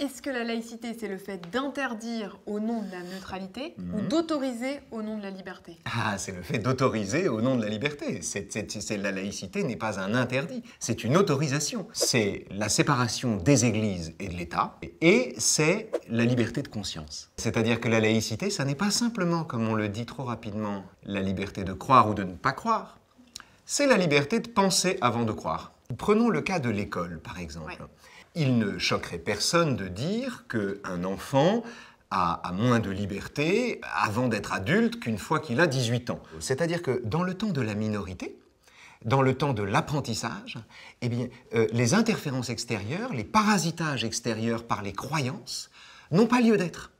Est-ce que la laïcité, c'est le fait d'interdire au nom de la neutralité ou mhm. d'autoriser au nom de la liberté Ah, c'est le fait d'autoriser au nom de la liberté. C'est, la laïcité n'est pas un interdit, c'est une autorisation. C'est la séparation des églises et de l'État, et c'est la liberté de conscience. C'est-à-dire que la laïcité, ça n'est pas simplement, comme on le dit trop rapidement, la liberté de croire ou de ne pas croire. C'est la liberté de penser avant de croire. Prenons le cas de l'école, par exemple. Il ne choquerait personne de dire qu'un enfant a, moins de liberté avant d'être adulte qu'une fois qu'il a 18 ans. C'est-à-dire que dans le temps de la minorité, dans le temps de l'apprentissage, eh bien, euh, les interférences extérieures, les parasitages extérieurs par les croyances n'ont pas lieu d'être.